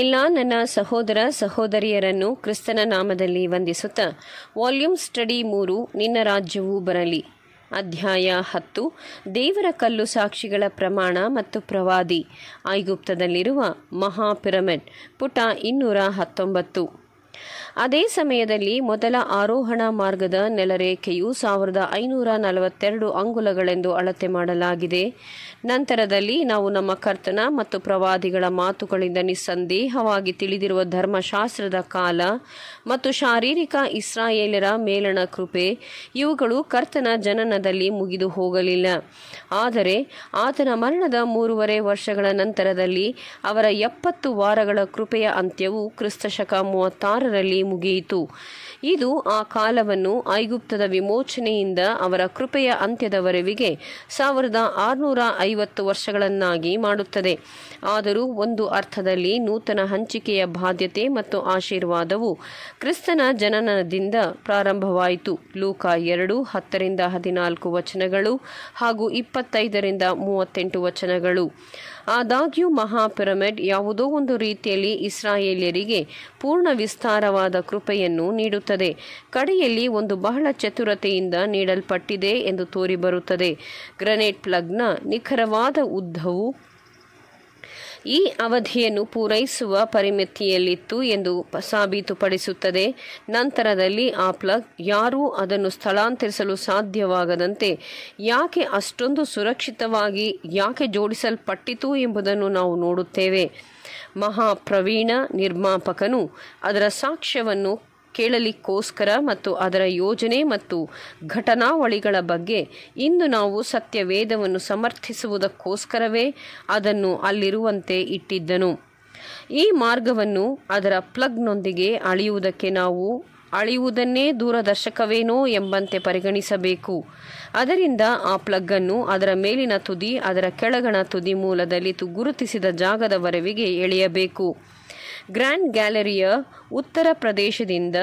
ಎಲ್ಲ ನನ್ನ ಸಹೋದರ ಸಹೋದರಿಯರನ್ನು ಕ್ರಿಸ್ತನ ನಾಮದಲ್ಲಿ ವಂದಿಸುತ್ತಾ ವಾಲ್ಯೂಮ್ ಸ್ಟಡಿ ಮೂರು ನಿನ್ನ ರಾಜ್ಯವೂ ಬರಲಿ ಅಧ್ಯಾಯ ಹತ್ತು ದೇವರ ಕಲ್ಲು ಸಾಕ್ಷಿಗಳ ಪ್ರಮಾಣ ಮತ್ತು ಪ್ರವಾದಿ ಐಗುಪ್ತದಲ್ಲಿರುವ ಮಹಾಪಿರಮಿಡ್ ಪುಟ ಇನ್ನೂರ ಹತ್ತೊಂಬತ್ತು ಅದೇ ಸಮಯದಲ್ಲಿ ಮೊದಲ ಆರೋಹಣ ಮಾರ್ಗದ ನೆಲರೇಖೆಯು ಸಾವಿರದ ಐನೂರ ನಲವತ್ತೆರಡು ಅಂಗುಲಗಳೆಂದು ಅಳತೆ ಮಾಡಲಾಗಿದೆ ನಂತರದಲ್ಲಿ ನಾವು ನಮ್ಮ ಕರ್ತನ ಮತ್ತು ಪ್ರವಾದಿಗಳ ಮಾತುಗಳಿಂದ ನಿಸ್ಸಂದೇಹವಾಗಿ ತಿಳಿದಿರುವ ಧರ್ಮಶಾಸ್ತ್ರದ ಕಾಲ ಮತ್ತು ಶಾರೀರಿಕ ಇಸ್ರಾಯೇಲರ ಮೇಲಣ ಕೃಪೆ ಇವುಗಳು ಕರ್ತನ ಜನನದಲ್ಲಿ ಮುಗಿದು ಹೋಗಲಿಲ್ಲ ಆದರೆ ಆತನ ಮರಣದ ಮೂರುವರೆ ವರ್ಷಗಳ ನಂತರದಲ್ಲಿ ಅವರ ಎಪ್ಪತ್ತು ವಾರಗಳ ಕೃಪೆಯ ಅಂತ್ಯವು ಕ್ರಿಸ್ತಶಕ ಮೂವತ್ತಾರರಲ್ಲಿ ಮುಗಿಯಿತು ಇದು ಆ ಕಾಲವನ್ನು ಐಗುಪ್ತದ ವಿಮೋಚನೆಯಿಂದ ಅವರ ಕೃಪೆಯ ಅಂತ್ಯದವರೆವಿಗೆ ಸಾವಿರದ ಆರುನೂರ ಐವತ್ತು ವರ್ಷಗಳನ್ನಾಗಿ ಮಾಡುತ್ತದೆ ಆದರೂ ಒಂದು ಅರ್ಥದಲ್ಲಿ ನೂತನ ಹಂಚಿಕೆಯ ಬಾಧ್ಯತೆ ಮತ್ತು ಆಶೀರ್ವಾದವು ಕ್ರಿಸ್ತನ ಜನನದಿಂದ ಪ್ರಾರಂಭವಾಯಿತು ಲೂಕ ಎರಡು ಹತ್ತರಿಂದ ಹದಿನಾಲ್ಕು ವಚನಗಳು ಹಾಗೂ ಇಪ್ಪತ್ತೈದರಿಂದ ಮೂವತ್ತೆಂಟು ವಚನಗಳು ಆದಾಗ್ಯೂ ಮಹಾ ಪಿರಮಿಡ್ ಯಾವುದೋ ಒಂದು ರೀತಿಯಲ್ಲಿ ಇಸ್ರಾಯೇಲ್ಯರಿಗೆ ಪೂರ್ಣ ವಿಸ್ತಾರವಾದ ಕೃಪೆಯನ್ನು ನೀಡುತ್ತದೆ ಕಡೆಯಲ್ಲಿ ಒಂದು ಬಹಳ ಚತುರತೆಯಿಂದ ನೀಡಲ್ಪಟ್ಟಿದೆ ಎಂದು ತೋರಿಬರುತ್ತದೆ ಗ್ರನೇಟ್ ಪ್ಲಗ್ನ ನಿಖರವಾದ ಉದ್ದವು ಈ ಅವಧಿಯನ್ನು ಪೂರೈಸುವ ಪರಿಮಿತಿಯಲ್ಲಿತ್ತು ಎಂದು ಸಾಬೀತುಪಡಿಸುತ್ತದೆ ನಂತರದಲ್ಲಿ ಆ ಪ್ಲಗ್ ಯಾರೂ ಅದನ್ನು ಸ್ಥಳಾಂತರಿಸಲು ಸಾಧ್ಯವಾಗದಂತೆ ಯಾಕೆ ಅಷ್ಟೊಂದು ಸುರಕ್ಷಿತವಾಗಿ ಯಾಕೆ ಜೋಡಿಸಲ್ಪಟ್ಟಿತು ಎಂಬುದನ್ನು ನಾವು ನೋಡುತ್ತೇವೆ ಮಹಾಪ್ರವೀಣ ನಿರ್ಮಾಪಕನು ಅದರ ಸಾಕ್ಷ್ಯವನ್ನು ಕೇಳಲಿಕ್ಕೋಸ್ಕರ ಮತ್ತು ಅದರ ಯೋಜನೆ ಮತ್ತು ಘಟನಾವಳಿಗಳ ಬಗ್ಗೆ ಇಂದು ನಾವು ಸತ್ಯವೇದವನ್ನು ಸಮರ್ಥಿಸುವುದಕ್ಕೋಸ್ಕರವೇ ಅದನ್ನು ಅಲ್ಲಿರುವಂತೆ ಇಟ್ಟಿದ್ದನು ಈ ಮಾರ್ಗವನ್ನು ಅದರ ಪ್ಲಗ್ನೊಂದಿಗೆ ಅಳೆಯುವುದಕ್ಕೆ ನಾವು ಅಳೆಯುವುದನ್ನೇ ದೂರದರ್ಶಕವೇನೋ ಎಂಬಂತೆ ಪರಿಗಣಿಸಬೇಕು ಅದರಿಂದ ಆ ಪ್ಲಗ್ಗನ್ನು ಅದರ ಮೇಲಿನ ತುದಿ ಅದರ ಕೆಳಗಣ ತುದಿ ಮೂಲದಲ್ಲಿ ತು ಗುರುತಿಸಿದ ಜಾಗದವರೆಗೆ ಎಳೆಯಬೇಕು ಗ್ರ್ಯಾಂಡ್ ಗ್ಯಾಲರಿಯ ಉತ್ತರ ಪ್ರದೇಶದಿಂದ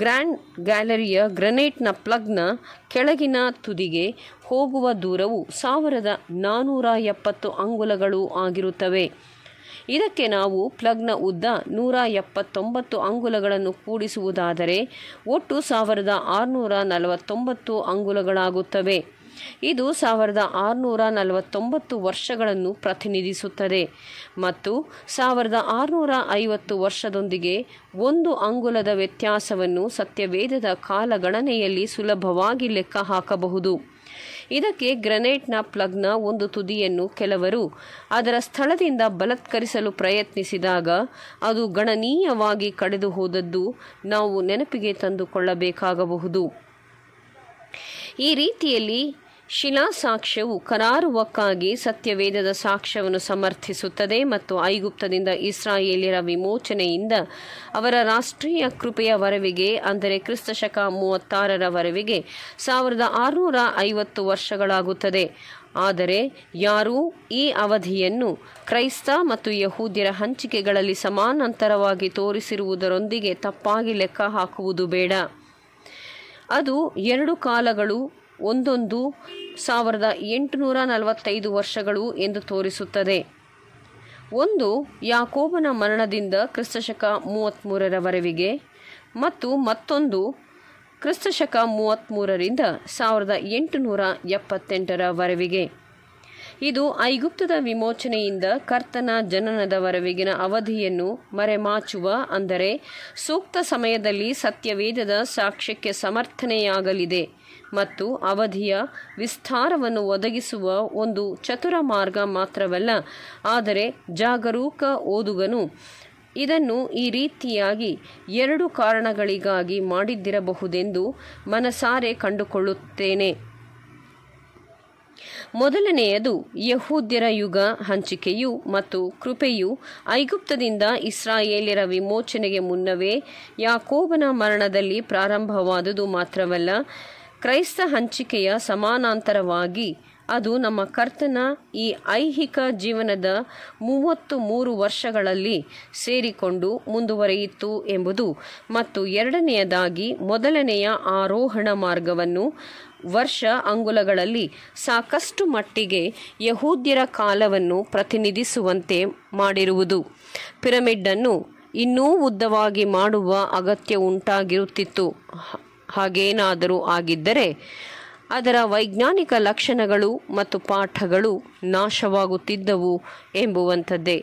ಗ್ರ್ಯಾಂಡ್ ಗ್ಯಾಲರಿಯ ಗ್ರನೇಟ್ನ ಪ್ಲಗ್ನ ಕೆಳಗಿನ ತುದಿಗೆ ಹೋಗುವ ದೂರವು ಸಾವಿರದ ನಾನ್ನೂರ ಎಪ್ಪತ್ತು ಅಂಗುಲಗಳು ಆಗಿರುತ್ತವೆ ಇದಕ್ಕೆ ನಾವು ಪ್ಲಗ್ನ ಉದ್ದ ನೂರ ಎಪ್ಪತ್ತೊಂಬತ್ತು ಅಂಗುಲಗಳನ್ನು ಕೂಡಿಸುವುದಾದರೆ ಒಟ್ಟು ಸಾವಿರದ ಆರುನೂರ ನಲವತ್ತೊಂಬತ್ತು ಅಂಗುಲಗಳಾಗುತ್ತವೆ ಇದು ಸಾವಿರದ ಆರುನೂರ ನಲವತ್ತೊಂಬತ್ತು ವರ್ಷಗಳನ್ನು ಪ್ರತಿನಿಧಿಸುತ್ತದೆ ಮತ್ತು ಸಾವಿರದ ಆರುನೂರ ಐವತ್ತು ವರ್ಷದೊಂದಿಗೆ ಒಂದು ಅಂಗುಲದ ವ್ಯತ್ಯಾಸವನ್ನು ಸತ್ಯವೇದದ ಕಾಲಗಣನೆಯಲ್ಲಿ ಸುಲಭವಾಗಿ ಲೆಕ್ಕ ಹಾಕಬಹುದು ಇದಕ್ಕೆ ಗ್ರೆನೇಟ್ನ ಪ್ಲಗ್ನ ಒಂದು ತುದಿಯನ್ನು ಕೆಲವರು ಅದರ ಸ್ಥಳದಿಂದ ಬಲತ್ಕರಿಸಲು ಪ್ರಯತ್ನಿಸಿದಾಗ ಅದು ಗಣನೀಯವಾಗಿ ಕಡಿದು ಹೋದದ್ದು ನಾವು ನೆನಪಿಗೆ ತಂದುಕೊಳ್ಳಬೇಕಾಗಬಹುದು ಈ ರೀತಿಯಲ್ಲಿ ಶಿಲಾಸಾಕ್ಷ್ಯವು ಕರಾರುವಕ್ಕಾಗಿ ಸತ್ಯವೇದದ ಸಾಕ್ಷ್ಯವನ್ನು ಸಮರ್ಥಿಸುತ್ತದೆ ಮತ್ತು ಐಗುಪ್ತದಿಂದ ಇಸ್ರಾಯೇಲಿಯರ ವಿಮೋಚನೆಯಿಂದ ಅವರ ರಾಷ್ಟ್ರೀಯ ಕೃಪೆಯ ವರವಿಗೆ ಅಂದರೆ ಕ್ರಿಸ್ತಶಕ ಮೂವತ್ತಾರರ ವರವಿಗೆ ಸಾವಿರದ ಆರುನೂರ ಐವತ್ತು ವರ್ಷಗಳಾಗುತ್ತದೆ ಆದರೆ ಯಾರೂ ಈ ಅವಧಿಯನ್ನು ಕ್ರೈಸ್ತ ಮತ್ತು ಯಹೂದ್ಯರ ಹಂಚಿಕೆಗಳಲ್ಲಿ ಸಮಾನಾಂತರವಾಗಿ ತೋರಿಸಿರುವುದರೊಂದಿಗೆ ತಪ್ಪಾಗಿ ಲೆಕ್ಕ ಹಾಕುವುದು ಬೇಡ ಅದು ಎರಡು ಕಾಲಗಳು ಒಂದೊಂದು ಸಾವಿರದ ಎಂಟುನೂರ ನಲವತ್ತೈದು ವರ್ಷಗಳು ಎಂದು ತೋರಿಸುತ್ತದೆ ಒಂದು ಯಾಕೋಬನ ಮರಣದಿಂದ ಕ್ರಿಸ್ತಶಕ ಮೂವತ್ತ್ಮೂರರವರೆಗೆ ಮತ್ತು ಮತ್ತೊಂದು ಕ್ರಿಸ್ತಶಕ ಮೂವತ್ತ್ಮೂರರಿಂದ ಸಾವಿರದ ಎಂಟುನೂರ ಎಪ್ಪತ್ತೆಂಟರವರೆಗೆ ಇದು ಐಗುಪ್ತದ ವಿಮೋಚನೆಯಿಂದ ಕರ್ತನ ವರೆವಿಗಿನ ಅವಧಿಯನ್ನು ಮರೆಮಾಚುವ ಅಂದರೆ ಸೂಕ್ತ ಸಮಯದಲ್ಲಿ ಸತ್ಯವೇದದ ಸಾಕ್ಷ್ಯಕ್ಕೆ ಸಮರ್ಥನೆಯಾಗಲಿದೆ ಮತ್ತು ಅವಧಿಯ ವಿಸ್ತಾರವನ್ನು ಒದಗಿಸುವ ಒಂದು ಚತುರ ಮಾರ್ಗ ಮಾತ್ರವಲ್ಲ ಆದರೆ ಜಾಗರೂಕ ಓದುಗನು ಇದನ್ನು ಈ ರೀತಿಯಾಗಿ ಎರಡು ಕಾರಣಗಳಿಗಾಗಿ ಮಾಡಿದ್ದಿರಬಹುದೆಂದು ಮನಸಾರೆ ಕಂಡುಕೊಳ್ಳುತ್ತೇನೆ ಮೊದಲನೆಯದು ಯಹೂದ್ಯರ ಯುಗ ಹಂಚಿಕೆಯು ಮತ್ತು ಕೃಪೆಯು ಐಗುಪ್ತದಿಂದ ಇಸ್ರಾಯೇಲ್ಯರ ವಿಮೋಚನೆಗೆ ಮುನ್ನವೇ ಯಾಕೋಬನ ಮರಣದಲ್ಲಿ ಪ್ರಾರಂಭವಾದುದು ಮಾತ್ರವಲ್ಲ ಕ್ರೈಸ್ತ ಹಂಚಿಕೆಯ ಸಮಾನಾಂತರವಾಗಿ ಅದು ನಮ್ಮ ಕರ್ತನ ಈ ಐಹಿಕ ಜೀವನದ ಮೂವತ್ತು ಮೂರು ವರ್ಷಗಳಲ್ಲಿ ಸೇರಿಕೊಂಡು ಮುಂದುವರೆಯಿತು ಎಂಬುದು ಮತ್ತು ಎರಡನೆಯದಾಗಿ ಮೊದಲನೆಯ ಆರೋಹಣ ಮಾರ್ಗವನ್ನು ವರ್ಷ ಅಂಗುಲಗಳಲ್ಲಿ ಸಾಕಷ್ಟು ಮಟ್ಟಿಗೆ ಯಹೂದ್ಯರ ಕಾಲವನ್ನು ಪ್ರತಿನಿಧಿಸುವಂತೆ ಮಾಡಿರುವುದು ಪಿರಮಿಡ್ಡನ್ನು ಇನ್ನೂ ಉದ್ದವಾಗಿ ಮಾಡುವ ಅಗತ್ಯ ಉಂಟಾಗಿರುತ್ತಿತ್ತು ಹಾಗೇನಾದರೂ ಆಗಿದ್ದರೆ ಅದರ ವೈಜ್ಞಾನಿಕ ಲಕ್ಷಣಗಳು ಮತ್ತು ಪಾಠಗಳು ನಾಶವಾಗುತ್ತಿದ್ದವು ಎಂಬುವಂಥದ್ದೇ